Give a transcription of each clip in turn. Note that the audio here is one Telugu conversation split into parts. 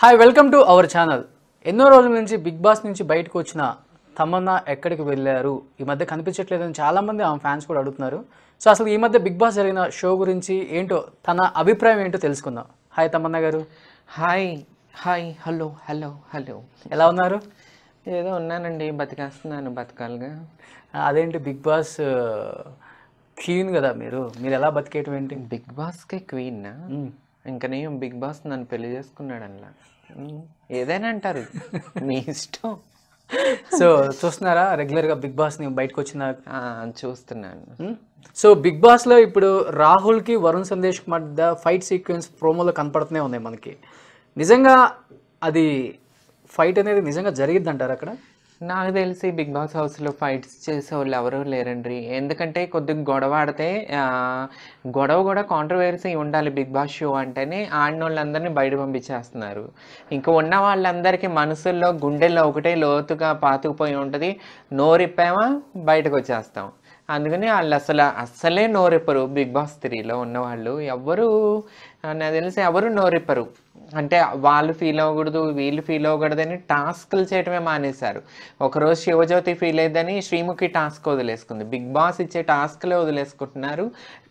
Hi welcome to our channel ఎన్నో రోజుల నుంచి బిగ్ బాస్ నుంచి బయటకు వచ్చిన తమన్నా ఎక్కడికి వెళ్ళారు ఈ మధ్య కనిపించట్లేదని చాలామంది ఆమె ఫ్యాన్స్ కూడా అడుగుతున్నారు సో అసలు ఈ మధ్య బిగ్ బాస్ జరిగిన షో గురించి ఏంటో తన అభిప్రాయం ఏంటో తెలుసుకుందాం హాయ్ తమన్నా గారు hi hi hello hello hello ఎలా ఉన్నారు ఏదో ఉన్నానండి బతికేస్తున్నాను బతకాలుగా అదేంటి బిగ్ బాస్ క్వీన్ కదా మీరు మీరు ఎలా బతికేయటం ఏంటి బిగ్ బాస్కే క్వీన్నా నేను బిగ్ బాస్ నన్ను పెళ్లి చేసుకున్నాడు ఏదైనా అంటారు మీ ఇష్టం సో చూస్తున్నారా రెగ్యులర్గా బిగ్ బాస్ని బయటకు వచ్చిన చూస్తున్నాను సో బిగ్ బాస్లో ఇప్పుడు రాహుల్కి వరుణ్ సందేశ్ మధ్య ఫైట్ సీక్వెన్స్ ప్రోమోలో కనపడుతూనే ఉన్నాయి మనకి నిజంగా అది ఫైట్ అనేది నిజంగా జరిగిద్దంటారు అక్కడ నాకు తెలిసి బిగ్ బాస్ హౌస్లో ఫైట్స్ చేసే వాళ్ళు ఎవరూ లేరండి ఎందుకంటే కొద్దిగా గొడవ ఆడితే గొడవ కూడా కాంట్రవర్సీ ఉండాలి బిగ్ బాస్ షో అంటేనే ఆడిన వాళ్ళందరినీ బయట పంపించేస్తున్నారు ఇంకా ఉన్న వాళ్ళందరికీ మనసుల్లో గుండెల్లో ఒకటే లోతుగా పాతుకుపోయి ఉంటుంది నోరిప్పామా బయటకు వచ్చేస్తాం అందుకని వాళ్ళు అసలు అస్సలే నోరిప్పరు బిగ్ బాస్ త్రీలో ఉన్నవాళ్ళు ఎవ్వరూ నాకు తెలిసి ఎవరు నోరిప్పరు అంటే వాళ్ళు ఫీల్ అవ్వకూడదు వీళ్ళు ఫీల్ అవ్వకూడదని టాస్క్లు చేయటమే మానేశారు ఒకరోజు శివజ్యోతి ఫీల్ అయ్యిందని శ్రీముఖి టాస్క్ వదిలేసుకుంది బిగ్ బాస్ ఇచ్చే టాస్క్లే వదిలేసుకుంటున్నారు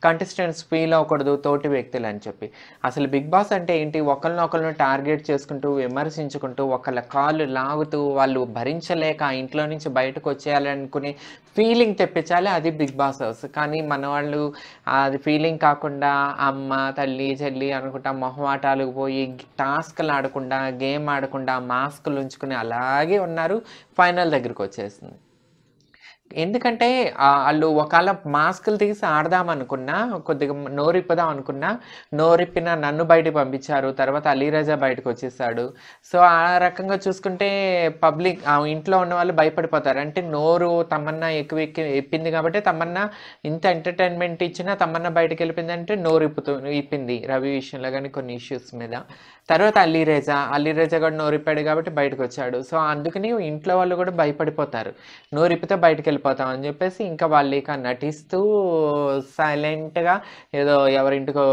కంటెస్టెంట్స్ ఫీల్ అవ్వకూడదు తోటి వ్యక్తులు అని చెప్పి అసలు బిగ్ బాస్ అంటే ఏంటి ఒకరినొకరిని టార్గెట్ చేసుకుంటూ విమర్శించుకుంటూ ఒకళ్ళ కాళ్ళు లాగుతూ వాళ్ళు భరించలేక ఆ ఇంట్లో నుంచి బయటకు వచ్చేయాలనుకునే ఫీలింగ్ తెప్పించాలి అది బిగ్ బాస్ హౌస్ కానీ మన వాళ్ళు అది ఫీలింగ్ కాకుండా అమ్మ తల్లి చెల్లి వెళ్ళి అనుకుంటా మొహమాటాలకు పోయి టాస్క్లు ఆడకుండా గేమ్ ఆడకుండా మాస్కులు ఉంచుకుని అలాగే ఉన్నారు ఫైనల్ దగ్గరికి వచ్చేసింది ఎందుకంటే వాళ్ళు ఒకవేళ మాస్కులు తీసి ఆడదాం అనుకున్నా కొద్దిగా నోరిప్పుదాం అనుకున్నా నోరిప్పిన నన్ను బయటకు పంపించారు తర్వాత అలీరాజా బయటకు వచ్చేసాడు సో ఆ రకంగా చూసుకుంటే పబ్లిక్ ఇంట్లో ఉన్న వాళ్ళు భయపడిపోతారు అంటే నోరు తమన్నా ఎక్కువ ఇప్పింది కాబట్టి తమన్నా ఇంత ఎంటర్టైన్మెంట్ ఇచ్చినా తమన్నా బయటకు వెళ్ళిపోయింది అంటే నోరు ఇప్పుతూ ఇప్పింది రవి విషయంలో కానీ కొన్ని ఇష్యూస్ మీద తర్వాత అల్లీరేజా అల్లీరేజా కూడా నోరిపాడు కాబట్టి బయటకు వచ్చాడు సో అందుకని ఇంట్లో వాళ్ళు కూడా భయపడిపోతారు నోరిప్పితే బయటకు వెళ్ళిపోతాం అని చెప్పేసి ఇంకా వాళ్ళు ఇక నటిస్తూ సైలెంట్గా ఏదో ఎవరింటికో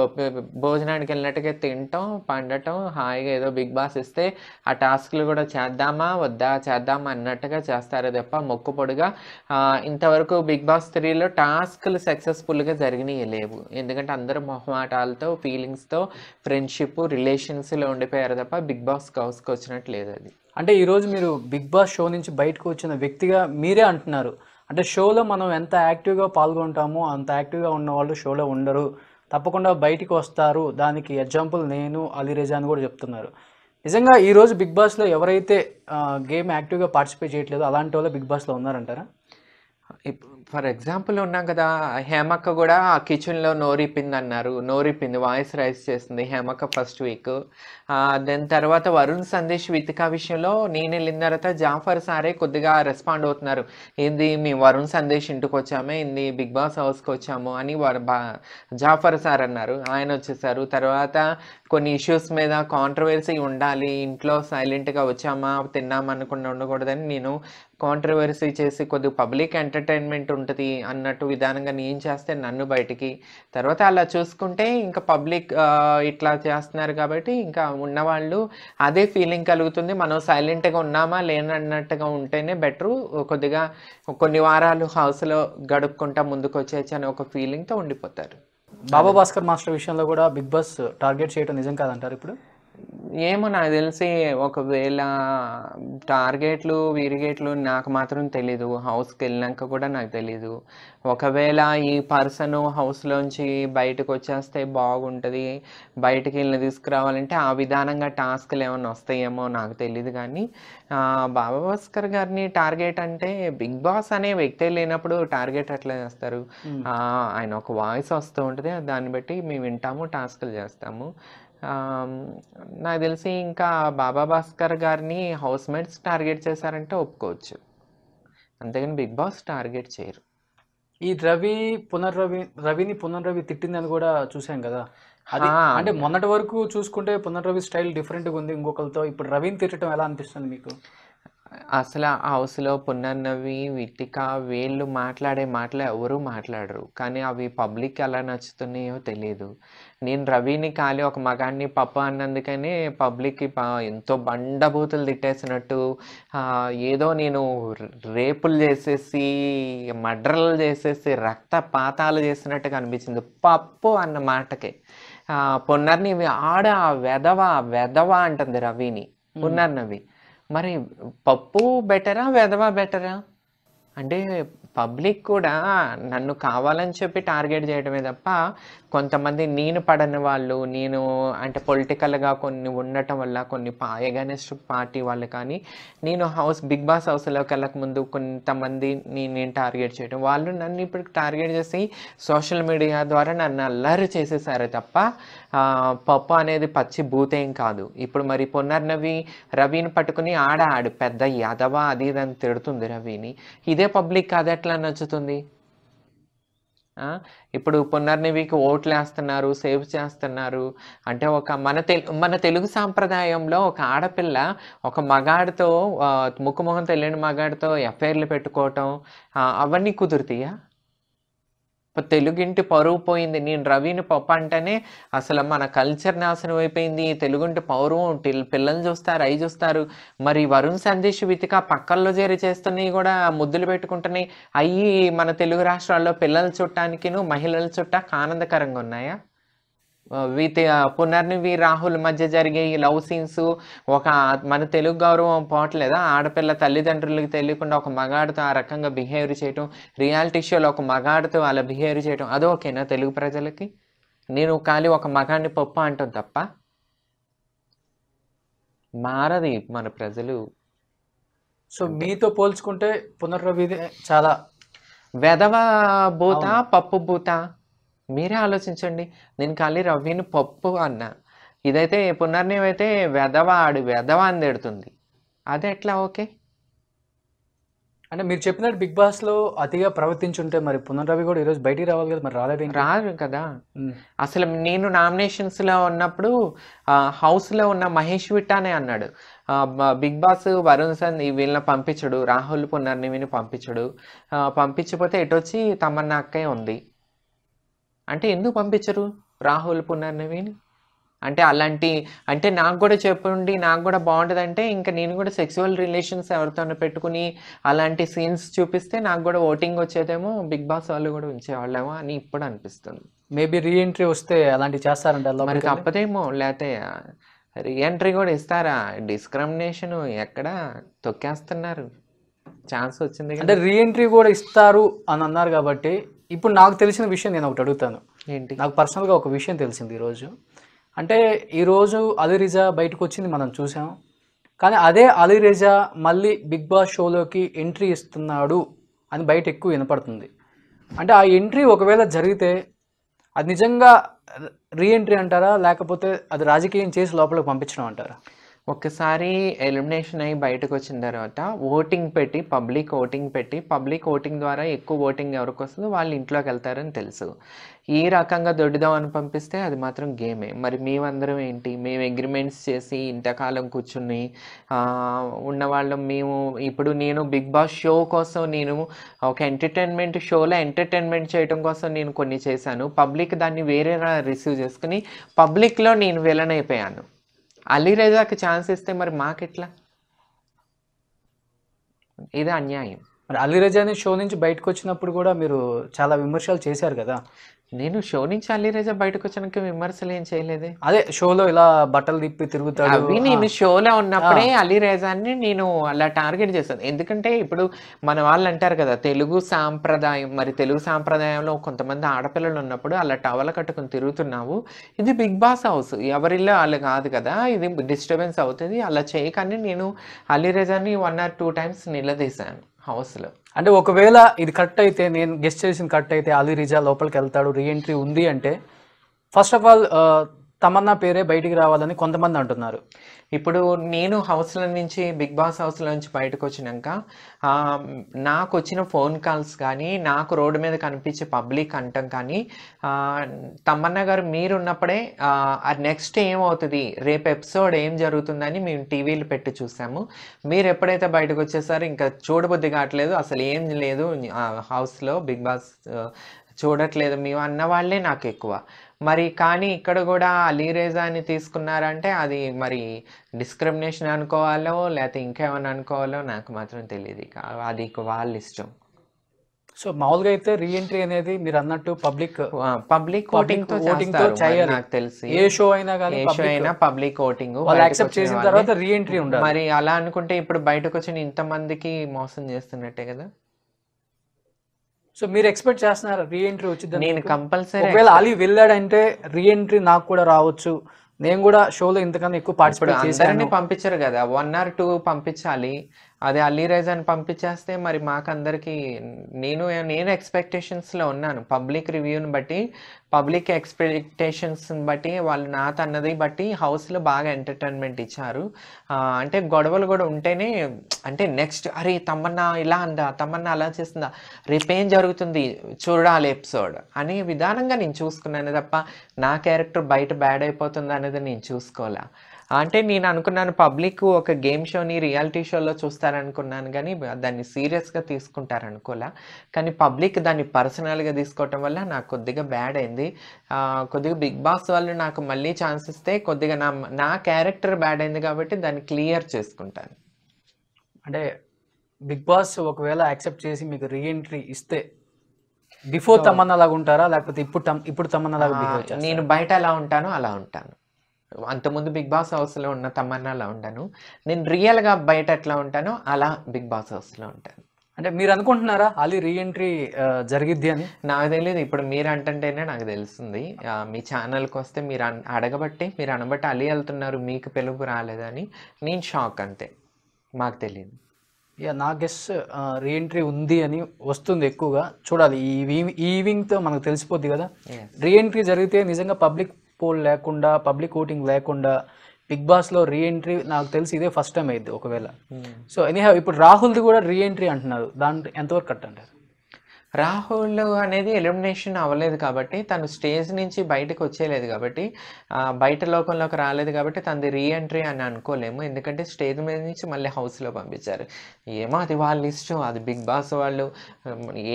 భోజనానికి వెళ్ళినట్టుగా తినటం పండటం హాయిగా ఏదో బిగ్ బాస్ ఇస్తే ఆ టాస్క్లు కూడా చేద్దామా వద్దా చేద్దామా అన్నట్టుగా చేస్తారు తప్ప మొక్కు పొడిగా ఇంతవరకు బిగ్ బాస్ త్రీలో టాస్క్లు సక్సెస్ఫుల్గా జరిగినాయి లేవు ఎందుకంటే అందరూ మొహమాటాలతో ఫీలింగ్స్తో ఫ్రెండ్షిప్ రిలేషన్స్లో లో ఉండిపోయారు తప్ప బిగ్ బాస్ హౌస్కి వచ్చినట్టు లేదు అది అంటే ఈరోజు మీరు బిగ్ బాస్ షో నుంచి బయటకు వచ్చిన వ్యక్తిగా మీరే అంటున్నారు అంటే షోలో మనం ఎంత యాక్టివ్గా పాల్గొంటామో అంత యాక్టివ్గా ఉన్న వాళ్ళు షోలో ఉండరు తప్పకుండా బయటికి వస్తారు దానికి ఎగ్జాంపుల్ నేను అలీరేజా అని కూడా చెప్తున్నారు నిజంగా ఈరోజు బిగ్ బాస్లో ఎవరైతే గేమ్ యాక్టివ్గా పార్టిసిపేట్ చేయట్లేదు అలాంటి వాళ్ళు బిగ్ బాస్లో ఉన్నారంటారా ఫర్ ఎగ్జాంపుల్ ఉన్నాం కదా హేమక్క కూడా ఆ కిచెన్లో నోరిపింది అన్నారు నోరిపింది వాయిస్ రైస్ చేసింది హేమక్క ఫస్ట్ వీక్ దెన్ తర్వాత వరుణ్ సందేశ్ వితిక విషయంలో నేను వెళ్ళిన తర్వాత జాఫర్ సారే కొద్దిగా రెస్పాండ్ అవుతున్నారు ఏంది మీ వరుణ్ సందేశ్ ఇంటికి వచ్చామే ఇంది బిగ్ బాస్ హౌస్కి వచ్చాము అని వారు జాఫర్ సార్ అన్నారు ఆయన వచ్చేసారు తర్వాత కొన్ని ఇష్యూస్ మీద కాంట్రవర్సీ ఉండాలి ఇంట్లో సైలెంట్గా వచ్చామా తిన్నామనుకుండా ఉండకూడదని నేను కాంట్రవర్సీ చేసి కొద్దిగా పబ్లిక్ ఎంటర్టైన్మెంట్ ఉంటుంది అన్నట్టు విధానంగా నేను చేస్తే నన్ను బయటికి తర్వాత అలా చూసుకుంటే ఇంకా పబ్లిక్ ఇట్లా చేస్తున్నారు కాబట్టి ఇంకా ఉన్నవాళ్ళు అదే ఫీలింగ్ కలుగుతుంది మనం సైలెంట్గా ఉన్నామా లేనన్నట్టుగా ఉంటేనే బెటరు కొద్దిగా కొన్ని వారాలు హౌస్లో గడుపుకుంటా ముందుకు వచ్చేసి అనే ఒక ఫీలింగ్తో ఉండిపోతారు బాబా భాస్కర్ మాస్టర్ విషయంలో కూడా బిగ్ బాస్ టార్గెట్ చేయడం నిజం కాదంటారు ఇప్పుడు ఏమో నాకు తెలిసి ఒకవేళ టార్గెట్లు వీరిగేట్లు నాకు మాత్రం తెలీదు హౌస్కి వెళ్ళినాక కూడా నాకు తెలీదు ఒకవేళ ఈ పర్సన్ హౌస్లోంచి బయటకు వచ్చేస్తే బాగుంటుంది బయటకు వెళ్ళి తీసుకురావాలంటే ఆ విధానంగా టాస్క్లు ఏమైనా వస్తాయేమో నాకు తెలియదు కానీ బాబా భాస్కర్ గారిని టార్గెట్ అంటే బిగ్ బాస్ అనే వ్యక్తే లేనప్పుడు టార్గెట్ అట్లా చేస్తారు ఆయన ఒక వాయిస్ వస్తూ ఉంటుంది దాన్ని బట్టి మేము వింటాము టాస్క్లు చేస్తాము నాకు తెలిసి ఇంకా బాబా భాస్కర్ గారిని హౌస్ మేట్స్ టార్గెట్ చేశారంటే ఒప్పుకోవచ్చు అంతేగాని బిగ్ బాస్ టార్గెట్ చేయరు ఈ రవి పునర్రవి రవిని పునర్రవి తిట్టిందని కూడా చూసాం కదా అది అంటే మొన్నటి వరకు చూసుకుంటే పునర్రవి స్టైల్ డిఫరెంట్గా ఉంది ఇంకొకరితో ఇప్పుడు రవిని తిట్టడం ఎలా అనిపిస్తుంది మీకు అసలు ఆ హౌస్లో పునర్నవి విట్టిక వీళ్ళు మాట్లాడే మాటలు ఎవరూ మాట్లాడరు కానీ అవి పబ్లిక్ ఎలా నచ్చుతున్నాయో తెలియదు నేను రవిని కాలి ఒక మగాన్ని పప్పు అన్నందుకనే పబ్లిక్కి ఎంతో బండబూతులు తిట్టేసినట్టు ఏదో నేను రేపులు చేసేసి మడ్రలు చేసేసి రక్త పాతాలు చేసినట్టుగా అనిపించింది పప్పు అన్న మాటకే పునర్ని ఆడ వెధవ వెధవ అంటుంది రవిని పునర్నవి మరి పప్పు బెటరా వెదవా బెటరా అంటే పబ్లిక్ కూడా నన్ను కావాలని చెప్పి టార్గెట్ చేయడమే తప్ప కొంతమంది నేను పడని వాళ్ళు నేను అంటే పొలిటికల్గా కొన్ని ఉండటం వల్ల కొన్ని ఎగనెస్ట్ పార్టీ వాళ్ళు కానీ నేను హౌస్ బిగ్ బాస్ హౌస్లోకి వెళ్ళక ముందు కొంతమంది నేను టార్గెట్ చేయడం వాళ్ళు నన్ను ఇప్పుడు టార్గెట్ చేసి సోషల్ మీడియా ద్వారా నన్ను అల్లరి చేసేసారు తప్ప పప్పు అనేది పచ్చి భూతేం కాదు ఇప్పుడు మరి పునర్నవి రవిని పట్టుకుని ఆడ ఆడు పెద్ద యాదవ అది ఇదని తిడుతుంది రవిని ఇదే పబ్లిక్ కాదు ఎట్లా నచ్చుతుంది ఇప్పుడు పునర్నివికి ఓట్లు వేస్తున్నారు సేవ్ చేస్తున్నారు అంటే ఒక మన తెలు మన తెలుగు సాంప్రదాయంలో ఒక ఆడపిల్ల ఒక మగాడితో ముక్కుముఖం తెలియని మగాడితో ఎఫ్ఐఆర్లు పెట్టుకోవటం అవన్నీ కుదురుతాయా ఇప్పుడు తెలుగింటి పరువు పోయింది నేను రవిని పప్పు అంటేనే అసలు మన కల్చర్ నాశనం అయిపోయింది తెలుగుంటి పౌరవం పిల్లలు చూస్తారు అవి చూస్తారు మరి వరుణ్ సందేశ్ వితిక పక్కల్లో చేరి చేస్తున్నాయి కూడా ముద్దులు పెట్టుకుంటున్నాయి అవి మన తెలుగు రాష్ట్రాల్లో పిల్లల చుట్టానికిను మహిళల చుట్టా ఆనందకరంగా ఉన్నాయా విత్ పునర్నివి రాహుల్ మధ్య జరిగే ఈ లవ్ సీన్స్ ఒక మన తెలుగు గౌరవం పోవట్లేదా ఆడపిల్ల తల్లిదండ్రులకు తెలియకుండా ఒక మగాడితో ఆ రకంగా బిహేవ్ చేయటం రియాలిటీ షోలో ఒక మగాడితో అలా బిహేవ్ చేయటం అది ఓకేనా తెలుగు ప్రజలకి నేను ఖాళీ ఒక మగాన్ని పప్పు అంటాం తప్ప మారది మన ప్రజలు సో మీతో పోల్చుకుంటే పునర్రవి చాలా వెధవ భూత పప్పు భూత మీరే ఆలోచించండి నేను ఖాళీ రవ్విని పప్పు అన్న ఇదైతే పునర్నివైతే అయితే వెధవాడు వెధవ అని తిడుతుంది అదే ఎట్లా ఓకే అంటే మీరు చెప్పినట్టు బిగ్ బాస్ లో అతిగా ప్రవర్తించుంటే మరి పునర్రవి కూడా ఈరోజు బయటికి రావాలి కదా మరి రాలేదు రాదు కదా అసలు నేను నామినేషన్స్ లో ఉన్నప్పుడు హౌస్ లో ఉన్న మహేష్ విట్టానే అన్నాడు బిగ్ బాస్ వరుణ్ సార్ వీళ్ళని పంపించడు రాహుల్ పునర్నివిని పంపించడు పంపించకపోతే ఎటొచ్చి తమన్నా అక్కయ్య ఉంది అంటే ఎందుకు పంపించరు రాహుల్ పునర్నవీని అంటే అలాంటి అంటే నాకు కూడా చెప్పండి నాకు కూడా బాగుంటుంది అంటే ఇంకా నేను కూడా సెక్సువల్ రిలేషన్స్ ఎవరితోనో పెట్టుకుని అలాంటి సీన్స్ చూపిస్తే నాకు కూడా ఓటింగ్ వచ్చేదేమో బిగ్ బాస్ వాళ్ళు కూడా ఉంచేవాళ్ళేమో అని ఇప్పుడు అనిపిస్తుంది మేబీ రీఎంట్రీ వస్తే అలాంటి చేస్తారంట మరి తప్పదేమో లేకపోతే రీఎంట్రీ కూడా ఇస్తారా డిస్క్రిమినేషన్ ఎక్కడ తొక్కేస్తున్నారు ఛాన్స్ వచ్చింది అంటే రీఎంట్రీ కూడా ఇస్తారు అని అన్నారు కాబట్టి ఇప్పుడు నాకు తెలిసిన విషయం నేను ఒకటి అడుగుతాను ఏంటి నాకు పర్సనల్గా ఒక విషయం తెలిసింది ఈరోజు అంటే ఈరోజు అలిరిజా బయటకు వచ్చింది మనం చూసాం కానీ అదే అలిరిజా మళ్ళీ బిగ్ బాస్ షోలోకి ఎంట్రీ ఇస్తున్నాడు అని బయట ఎక్కువ వినపడుతుంది అంటే ఆ ఎంట్రీ ఒకవేళ జరిగితే అది నిజంగా రీఎంట్రీ అంటారా లేకపోతే అది రాజకీయం చేసి లోపలికి పంపించడం అంటారా ఒకసారి ఎలిమినేషన్ అయ్యి బయటకు వచ్చిన తర్వాత ఓటింగ్ పెట్టి పబ్లిక్ ఓటింగ్ పెట్టి పబ్లిక్ ఓటింగ్ ద్వారా ఎక్కువ ఓటింగ్ ఎవరికి వస్తుందో వాళ్ళు ఇంట్లోకి వెళ్తారని తెలుసు ఈ రకంగా అని పంపిస్తే అది మాత్రం గేమే మరి మేమందరం ఏంటి మేము అగ్రిమెంట్స్ చేసి ఇంతకాలం కూర్చుని ఉన్నవాళ్ళం మేము ఇప్పుడు నేను బిగ్ బాస్ షో కోసం నేను ఒక ఎంటర్టైన్మెంట్ షోలో ఎంటర్టైన్మెంట్ చేయడం కోసం నేను కొన్ని చేశాను పబ్లిక్ దాన్ని వేరే రిసీవ్ చేసుకుని పబ్లిక్లో నేను విలన్ అయిపోయాను అలీరజాకి ఛాన్స్ ఇస్తే మరి మాకెట్లా ఇది అన్యాయం మరి అనే షో నుంచి బయటకు వచ్చినప్పుడు కూడా మీరు చాలా విమర్శలు చేశారు కదా నేను షో నుంచి అలీరజా బయటకు వచ్చినాక విమర్శలు ఏం చేయలేదు అదే షోలో ఇలా బట్టలు తిప్పి తిరుగుతాడు అవి నేను షోలో ఉన్నప్పుడే అలీరజాని నేను అలా టార్గెట్ చేశాను ఎందుకంటే ఇప్పుడు మన వాళ్ళు అంటారు కదా తెలుగు సాంప్రదాయం మరి తెలుగు సాంప్రదాయంలో కొంతమంది ఆడపిల్లలు ఉన్నప్పుడు అలా టవల కట్టుకుని తిరుగుతున్నావు ఇది బిగ్ బాస్ హౌస్ ఎవరిలో అలా కాదు కదా ఇది డిస్టర్బెన్స్ అవుతుంది అలా చేయకని నేను అలీరజాని వన్ ఆర్ టూ టైమ్స్ నిలదీశాను హౌస్లో అంటే ఒకవేళ ఇది కరెక్ట్ అయితే నేను గెస్ట్ చేసిన కరెక్ట్ అయితే అలీ రిజా లోపలికి వెళ్తాడు రీఎంట్రీ ఉంది అంటే ఫస్ట్ ఆఫ్ ఆల్ తమన్నా పేరే బయటికి రావాలని కొంతమంది అంటున్నారు ఇప్పుడు నేను హౌస్ల నుంచి బిగ్ బాస్ హౌస్ల నుంచి బయటకు వచ్చినాక నాకు వచ్చిన ఫోన్ కాల్స్ కానీ నాకు రోడ్డు మీద కనిపించే పబ్లిక్ అంటాం కానీ తమ్మన్న గారు మీరున్నప్పుడే నెక్స్ట్ ఏమవుతుంది రేపు ఎపిసోడ్ ఏం జరుగుతుందని మేము టీవీలు పెట్టి చూసాము మీరు ఎప్పుడైతే బయటకు వచ్చేసారో ఇంకా చూడబుద్ధి కావట్లేదు అసలు ఏం లేదు హౌస్లో బిగ్ బాస్ చూడట్లేదు మేము అన్న వాళ్ళే నాకు ఎక్కువ మరి కానీ ఇక్కడ కూడా రేజాని తీసుకున్నారంటే అది మరి డిస్క్రిమినేషన్ అనుకోవాలో లేకపోతే ఇంకేమైనా అనుకోవాలో నాకు మాత్రం తెలియదు అది వాళ్ళ ఇష్టం సో మామూలుగా అయితే రీఎంట్రీ అనేది మీరు అన్నట్టు పబ్లిక్ పబ్లిక్ ఓటింగ్ ఓటింగ్ చేయాలి నాకు తెలిసి ఏ షో అయినా కానీ ఏ షో అయినా పబ్లిక్ ఓటింగ్ యాక్సెప్ట్ చేసిన తర్వాత రీఎంట్రీ ఉండాలి మరి అలా అనుకుంటే ఇప్పుడు బయటకు వచ్చిన ఇంతమందికి మోసం చేస్తున్నట్టే కదా సో మీరు ఎక్స్పెక్ట్ చేస్తున్నారా రీఎంట్రీ వచ్చింది నేను కంపల్సరీ ఒకవేళ అలీ వెళ్ళాడంటే రీఎంట్రీ నాకు కూడా రావచ్చు నేను కూడా షోలో ఇంతకన్నా ఎక్కువ పార్టిసిపేట్ చేశాను పంపించారు కదా వన్ ఆర్ టూ పంపించాలి అదే అల్లీ రైజాన్ పంపించేస్తే మరి మాకందరికీ నేను నేను ఎక్స్పెక్టేషన్స్లో ఉన్నాను పబ్లిక్ రివ్యూని బట్టి పబ్లిక్ ఎక్స్పెక్టేషన్స్ని బట్టి వాళ్ళు నా తన్నది బట్టి హౌస్లో బాగా ఎంటర్టైన్మెంట్ ఇచ్చారు అంటే గొడవలు కూడా ఉంటేనే అంటే నెక్స్ట్ అరే తమన్నా ఇలా అందా తమన్నా అలా చేస్తుందా రేపేం జరుగుతుంది చూడాలి ఎపిసోడ్ అనే విధానంగా నేను చూసుకున్నాను తప్ప నా క్యారెక్టర్ బయట బ్యాడ్ అయిపోతుంది అనేది నేను చూసుకోలే అంటే నేను అనుకున్నాను పబ్లిక్ ఒక గేమ్ షోని రియాలిటీ షోలో చూస్తారనుకున్నాను కానీ దాన్ని సీరియస్గా తీసుకుంటారు అనుకోలే కానీ పబ్లిక్ దాన్ని పర్సనల్గా తీసుకోవటం వల్ల నాకు కొద్దిగా బ్యాడ్ అయింది కొద్దిగా బిగ్ బాస్ వాళ్ళు నాకు మళ్ళీ ఛాన్స్ ఇస్తే కొద్దిగా నా నా క్యారెక్టర్ బ్యాడ్ అయింది కాబట్టి దాన్ని క్లియర్ చేసుకుంటాను అంటే బిగ్ బాస్ ఒకవేళ యాక్సెప్ట్ చేసి మీకు రీఎంట్రీ ఇస్తే బిఫోర్ తమన్నా లాగా ఉంటారా లేకపోతే ఇప్పుడు ఇప్పుడు తమన్నా లాగా నేను బయట ఎలా ఉంటానో అలా ఉంటాను అంతకుముందు బిగ్ బాస్ హౌస్లో ఉన్న తమన్నాలా ఉండను నేను రియల్గా బయట ఎట్లా ఉంటానో అలా బిగ్ బాస్ హౌస్లో ఉంటాను అంటే మీరు అనుకుంటున్నారా అలీ రీఎంట్రీ జరిగిద్ది అని నాకు తెలియదు ఇప్పుడు మీరు అంటంటేనే నాకు తెలుస్తుంది మీ ఛానల్కి వస్తే మీరు అడగబట్టి మీరు అనబట్టి అలీ వెళ్తున్నారు మీకు పిలుపు రాలేదని నేను షాక్ అంతే మాకు తెలియదు ఇక నా గెస్ రీఎంట్రీ ఉంది అని వస్తుంది ఎక్కువగా చూడాలి ఈ ఈవినింగ్తో మనకు తెలిసిపోద్ది కదా రీఎంట్రీ జరిగితే నిజంగా పబ్లిక్ పోల్ లేకుండా పబ్లిక్ ఓటింగ్ లేకుండా బిగ్ బాస్లో రీఎంట్రీ నాకు తెలిసి ఇదే ఫస్ట్ టైం అయింది ఒకవేళ సో hmm. ఎనీహా ఇప్పుడు రాహుల్ది కూడా రీఎంట్రీ అంటున్నారు దాంట్లో ఎంతవరకు కట్ అంటారు రాహుల్ అనేది ఎలిమినేషన్ అవ్వలేదు కాబట్టి తను స్టేజ్ నుంచి బయటకు వచ్చేయలేదు కాబట్టి బయట లోకంలోకి రాలేదు కాబట్టి తనది రీఎంట్రీ అని అనుకోలేము ఎందుకంటే స్టేజ్ మీద నుంచి మళ్ళీ హౌస్లో పంపించారు ఏమో అది వాళ్ళ ఇష్టం అది బిగ్ బాస్ వాళ్ళు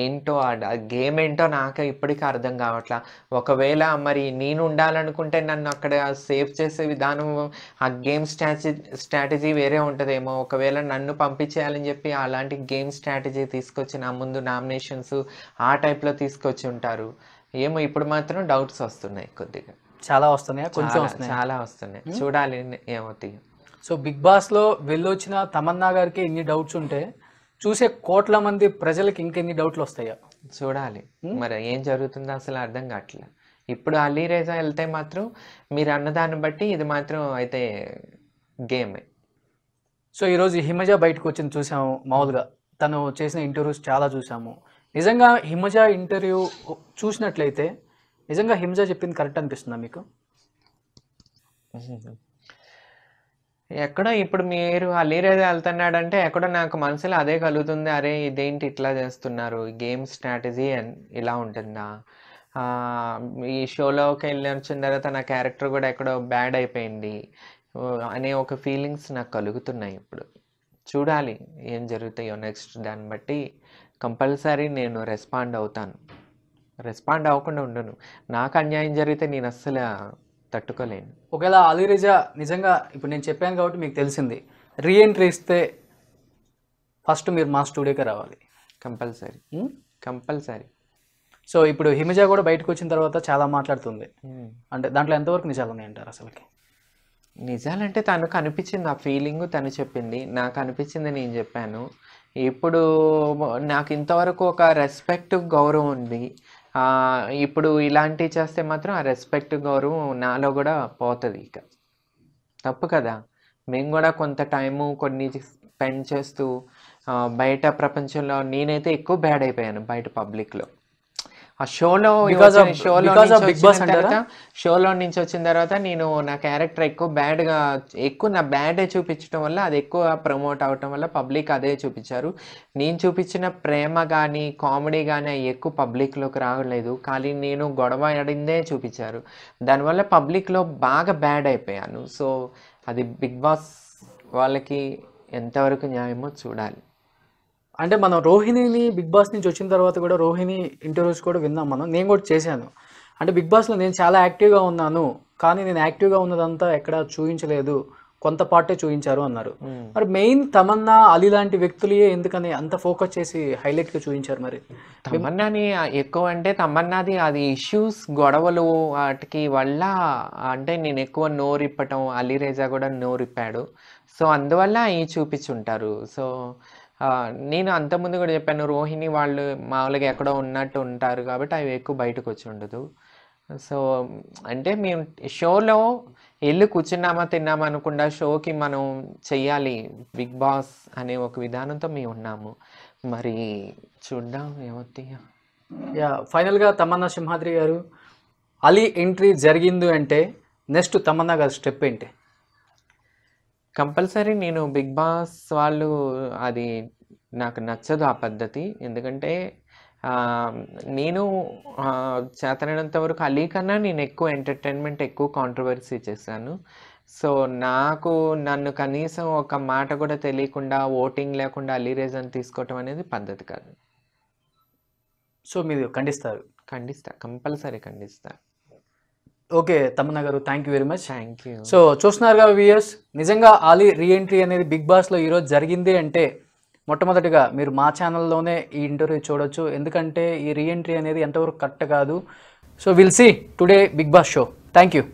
ఏంటో ఆ గేమ్ ఏంటో నాకు ఇప్పటికీ అర్థం కావట్లా ఒకవేళ మరి నేను ఉండాలనుకుంటే నన్ను అక్కడ సేఫ్ చేసే విధానం ఆ గేమ్ స్ట్రాటజీ స్ట్రాటజీ వేరే ఉంటుందేమో ఒకవేళ నన్ను పంపించేయాలని చెప్పి అలాంటి గేమ్ స్ట్రాటజీ తీసుకొచ్చి నా ముందు నామినేషన్స్ ఆ టైప్లో తీసుకొచ్చి ఉంటారు ఏమో ఇప్పుడు మాత్రం డౌట్స్ వస్తున్నాయి కొద్దిగా చాలా వస్తున్నాయి కొంచెం వస్తున్నాయి చాలా వస్తున్నాయి చూడాలి ఏమవుతాయి సో బిగ్ బాస్లో వెళ్ళొచ్చిన తమన్నా గారికి ఇన్ని డౌట్స్ ఉంటే చూసే కోట్ల మంది ప్రజలకు ఇంకెన్ని డౌట్లు వస్తాయా చూడాలి మరి ఏం జరుగుతుందో అసలు అర్థం కావట్లే ఇప్పుడు అలీ రేజా వెళ్తే మాత్రం మీరు అన్నదాన్ని బట్టి ఇది మాత్రం అయితే గేమే సో ఈరోజు హిమజ బయటకు వచ్చింది చూసాము మామూలుగా తను చేసిన ఇంటర్వ్యూస్ చాలా చూసాము నిజంగా హిమజ ఇంటర్వ్యూ చూసినట్లయితే నిజంగా హిమజ చెప్పింది కరెక్ట్ అనిపిస్తుందా మీకు ఎక్కడో ఇప్పుడు మీరు అల్లీరేది వెళ్తున్నాడంటే ఎక్కడో నాకు మనసులో అదే కలుగుతుంది అరే ఇదేంటి ఇట్లా చేస్తున్నారు గేమ్ స్ట్రాటజీ ఇలా ఉంటుందా ఈ షోలోకి వెళ్ళి వచ్చిన తర్వాత నా క్యారెక్టర్ కూడా ఎక్కడో బ్యాడ్ అయిపోయింది అనే ఒక ఫీలింగ్స్ నాకు కలుగుతున్నాయి ఇప్పుడు చూడాలి ఏం జరుగుతాయో నెక్స్ట్ దాన్ని బట్టి కంపల్సరీ నేను రెస్పాండ్ అవుతాను రెస్పాండ్ అవ్వకుండా ఉండను నాకు అన్యాయం జరిగితే నేను అస్సలు తట్టుకోలేను ఒకవేళ అలీరజా నిజంగా ఇప్పుడు నేను చెప్పాను కాబట్టి మీకు తెలిసింది రీఎంట్రీ ఇస్తే ఫస్ట్ మీరు మా స్టూడియోకి రావాలి కంపల్సరీ కంపల్సరీ సో ఇప్పుడు హిమజ కూడా బయటకు వచ్చిన తర్వాత చాలా మాట్లాడుతుంది అంటే దాంట్లో ఎంతవరకు నిజాలు ఉన్నాయంటారు అసలుకి నిజాలంటే తను కనిపించింది ఆ ఫీలింగ్ తను చెప్పింది నాకు అనిపించింది నేను చెప్పాను ఇప్పుడు నాకు ఇంతవరకు ఒక రెస్పెక్ట్ గౌరవం ఉంది ఇప్పుడు ఇలాంటివి చేస్తే మాత్రం ఆ రెస్పెక్ట్ గౌరవం నాలో కూడా పోతుంది ఇక తప్పు కదా మేము కూడా కొంత టైము కొన్ని స్పెండ్ చేస్తూ బయట ప్రపంచంలో నేనైతే ఎక్కువ బ్యాడ్ అయిపోయాను బయట పబ్లిక్లో ఆ షోలో షోలో బిగ్ బాస్ తర్వాత షోలో నుంచి వచ్చిన తర్వాత నేను నా క్యారెక్టర్ ఎక్కువ బ్యాడ్గా ఎక్కువ నా బ్యాడే చూపించడం వల్ల అది ఎక్కువ ప్రమోట్ అవటం వల్ల పబ్లిక్ అదే చూపించారు నేను చూపించిన ప్రేమ కానీ కామెడీ కానీ ఎక్కువ పబ్లిక్లోకి రావలేదు కానీ నేను గొడవ అడిందే చూపించారు దానివల్ల పబ్లిక్లో బాగా బ్యాడ్ అయిపోయాను సో అది బిగ్ బాస్ వాళ్ళకి ఎంతవరకు న్యాయమో చూడాలి అంటే మనం రోహిణిని బిగ్ బాస్ నుంచి వచ్చిన తర్వాత కూడా రోహిణి ఇంటర్వ్యూస్ కూడా విన్నాం మనం నేను కూడా చేశాను అంటే బిగ్ బాస్లో నేను చాలా యాక్టివ్గా ఉన్నాను కానీ నేను యాక్టివ్గా ఉన్నదంతా ఎక్కడ చూపించలేదు కొంత పార్టే చూపించారు అన్నారు మరి మెయిన్ తమన్నా అలీ లాంటి వ్యక్తులు ఎందుకని అంత ఫోకస్ చేసి హైలైట్ గా చూపించారు మరి తమన్నాని ఎక్కువ అంటే తమన్నాది అది ఇష్యూస్ గొడవలు వాటికి వల్ల అంటే నేను ఎక్కువ నోరిప్పటం అలీరేజా కూడా నోరిప్పాడు సో అందువల్ల అవి చూపించుంటారు సో నేను అంతకుముందు కూడా చెప్పాను రోహిణి వాళ్ళు మామూలుగా ఎక్కడో ఉన్నట్టు ఉంటారు కాబట్టి అవి ఎక్కువ బయటకు వచ్చి ఉండదు సో అంటే మేము షోలో వెళ్ళి కూర్చున్నామా తిన్నామా అనుకుండా షోకి మనం చెయ్యాలి బిగ్ బాస్ అనే ఒక విధానంతో మేము ఉన్నాము మరి చూద్దాం ఏమవుతాయి యా ఫైనల్గా తమన్నా సింహాద్రి గారు అలీ ఎంట్రీ జరిగింది అంటే నెక్స్ట్ తమన్నా గారు స్టెప్ ఏంటి కంపల్సరీ నేను బిగ్ బాస్ వాళ్ళు అది నాకు నచ్చదు ఆ పద్ధతి ఎందుకంటే నేను చేతనైనంత వరకు అలీ కన్నా నేను ఎక్కువ ఎంటర్టైన్మెంట్ ఎక్కువ కాంట్రవర్సీ చేశాను సో నాకు నన్ను కనీసం ఒక మాట కూడా తెలియకుండా ఓటింగ్ లేకుండా అలీ రీజన్ తీసుకోవటం అనేది పద్ధతి కాదు సో మీరు ఖండిస్తారు ఖండిస్తా కంపల్సరీ ఖండిస్తా ఓకే తమన్న గారు thank you very much thank you so చూస్తున్నారుగా వ్యూయర్స్ నిజంగా ఆలీ రీఎంట్రీ అనేది బిగ్ బాస్లో ఈరోజు జరిగింది అంటే మొట్టమొదటిగా మీరు మా ఛానల్లోనే ఈ ఇంటర్వ్యూ చూడొచ్చు ఎందుకంటే ఈ రీఎంట్రీ అనేది ఎంతవరకు కరెక్ట్ కాదు so will see today Big Boss show thank you